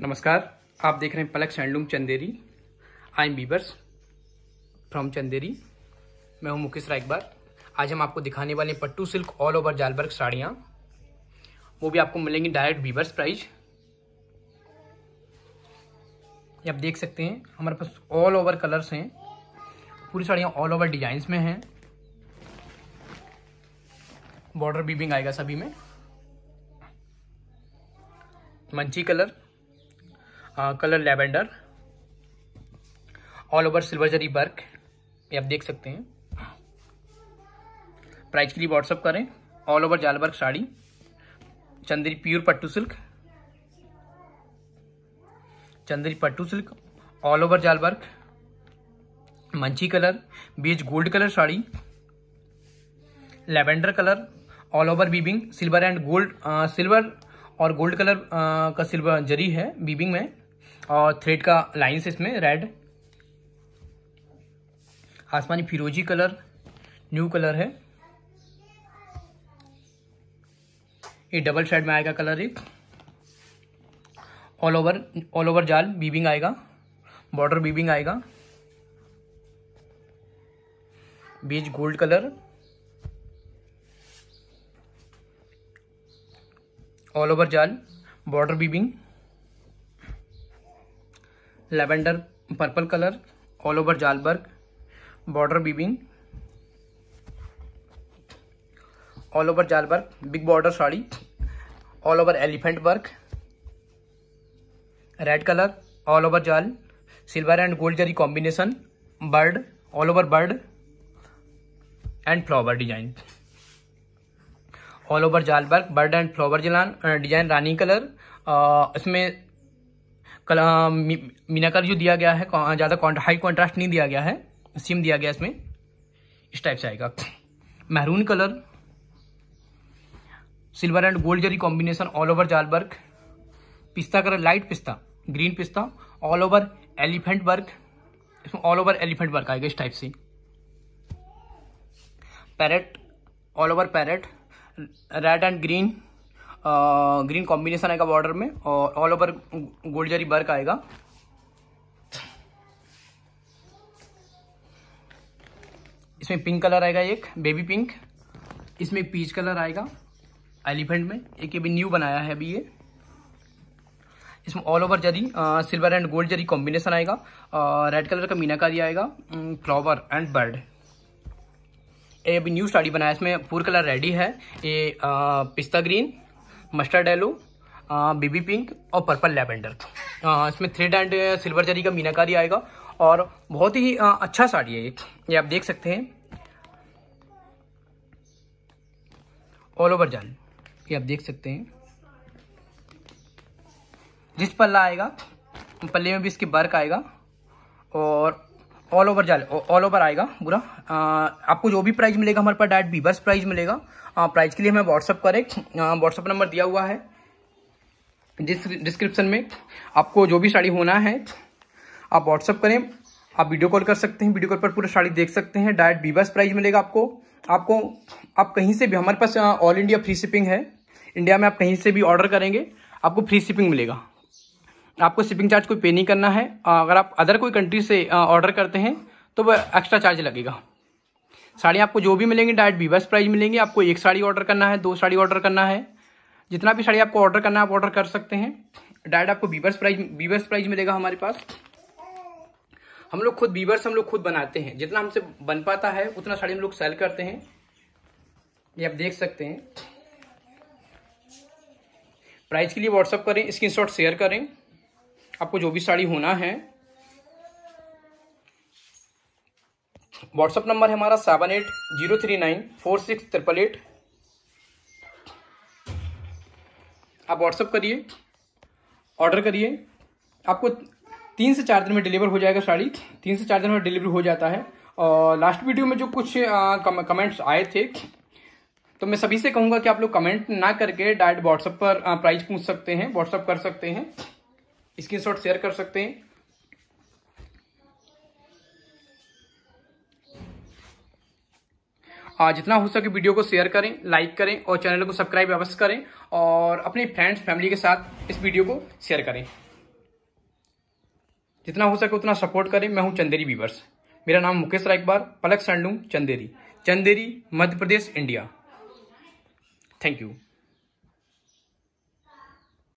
नमस्कार आप देख रहे हैं Palak handloom Chanderi I am weavers from Chanderi मैं हूं मुकेश राय रायकबार आज हम आपको दिखाने वाले हैं पट्टू सिल्क ऑल ओवर जालबर्ग साड़ियाँ वो भी आपको मिलेंगी डायरेक्ट बीबर्स प्राइस ये आप देख सकते हैं हमारे पास ऑल ओवर कलर्स हैं पूरी साड़ियाँ ऑल ओवर डिजाइंस में हैं बॉर्डर बीबिंग आएगा सभी में मंची colour colour lavender all over silver zari work ये आप देख सकते हैं प्राइस के लिए व्हाट्सअप करें ऑल ओवर जाल work sari Chanderi pure pattu silk Chanderi pattu silk all over जाल वर्क मंची colour beige gold colour sari lavender colour all over weaving silver and gold silver और गोल्ड कलर आ, का सिल्वर जरी है बीबिंग में और थ्रेड का लाइन्स इसमें रेड आसमानी फिरोजी कलर न्यू कलर है ये डबल शेड में आएगा कलर एक ऑल ओवर ऑल ओवर जाल बीबिंग आएगा बॉर्डर बीबिंग आएगा beige gold colour all over जाल border weaving lavender purple colour all over जालबर्ग बॉर्डर बीबिंग ऑल ओवर जालबर्ग big border sari all over elephant work red colour all over जाल silver and gold zari combination bird all over bird and flower design all over जालबर्ग bird and flower जलान design रानी colour इसमें हाँ, मीना जो दिया गया है ज़्यादा हाई कॉन्ट्रास्ट नहीं दिया गया है सिम दिया गया इसमें इस टाइप से आएगा maroon colour silver and gold zari combination all over जाल वर्क पिस्ता कलर लाइट पिस्ता ग्रीन पिस्ता ऑल ओवर एलिफेंट वर्क इसमें ऑल ओवर एलिफेंट वर्क आएगा इस टाइप से parrot all over parrot red and green green combination आएगा बॉर्डर में और all over gold zari work आएगा इसमें पिंक कलर आएगा एक बेबी पिंक इसमें पीच कलर आएगा एलिफेंट में एक ये भी न्यू बनाया है अभी ये इसमें all over zari silver and gold zari combination आएगा रेड कलर का मीनाकारी आएगा फ्लावर एंड बर्ड ये अभी न्यू स्टडी बनाया इसमें पूर कलर रेडी है ये पिस्ता green mustard yellow baby pink और पर्पल लेवेंडर इसमें थ्रेड एंड सिल्वर जरी का मीनाकारी आएगा और बहुत ही आ, अच्छा साड़ी है ये ये आप देख सकते हैं ऑल ओवर जान ये आप देख सकते हैं जिस पल्ला आएगा पल्ले में भी इसके बर्क आएगा और ऑल ओवर जाए ऑल ओवर आएगा पूरा आपको जो भी प्राइस मिलेगा हमारे पास डायरेक्ट बीबर्स प्राइस मिलेगा प्राइज़ प्राइस के लिए हमें व्हाट्सअप करें व्हाट्सअप नंबर दिया हुआ है जिस डिस्क्रिप्शन में आपको जो भी साड़ी होना है आप व्हाट्सअप करें आप वीडियो कॉल कर सकते हैं वीडियो कॉल पर पूरा साड़ी देख सकते हैं डायरेक्ट बीबर्स प्राइस मिलेगा आपको आपको आप कहीं से भी हमारे पास ऑल इंडिया फ्री शिपिंग है इंडिया में आप कहीं से भी ऑर्डर करेंगे आपको फ्री शिपिंग मिलेगा आपको शिपिंग चार्ज कोई पे नहीं करना है अगर आप अदर कोई कंट्री से ऑर्डर करते हैं तो वह एक्स्ट्रा चार्ज लगेगा साड़ी आपको जो भी मिलेंगी डायरेक्ट बीबस प्राइस मिलेंगी आपको एक साड़ी ऑर्डर करना है दो साड़ी ऑर्डर करना है जितना भी साड़ी आपको ऑर्डर करना है आप ऑर्डर कर सकते हैं डायरेक्ट आपको बीबर्स प्राइज बीबर्स प्राइज मिलेगा हमारे पास हम लोग खुद बीबर्स हम लोग खुद बनाते हैं जितना हमसे बन पाता है उतना साड़ी हम लोग सेल करते हैं ये आप देख सकते हैं प्राइस के लिए व्हाट्सअप करें स्क्रीन शेयर करें आपको जो भी साड़ी होना है व्हाट्सअप नंबर है हमारा seven eight zero three nine four six triple eight आप व्हाट्सअप करिए ऑर्डर करिए आपको तीन से चार दिन में डिलीवर हो जाएगा साड़ी तीन से चार दिन में डिलीवर हो जाता है और लास्ट वीडियो में जो कुछ आ, कम, कमेंट्स आए थे तो मैं सभी से कहूँगा कि आप लोग कमेंट ना करके डायरेक्ट व्हाट्सअप पर प्राइस पूछ सकते हैं व्हाट्सअप कर सकते हैं स्क्रीनशॉट शेयर कर सकते हैं जितना हो सके वीडियो को शेयर करें लाइक करें और चैनल को सब्सक्राइब अवश्य करें और अपने फ्रेंड्स फैमिली के साथ इस वीडियो को शेयर करें जितना हो सके उतना सपोर्ट करें मैं हूं चंदेरी वीवर्स मेरा नाम मुकेश रायकबार पलक संडू Chanderi Chanderi Madhya Pradesh India thank you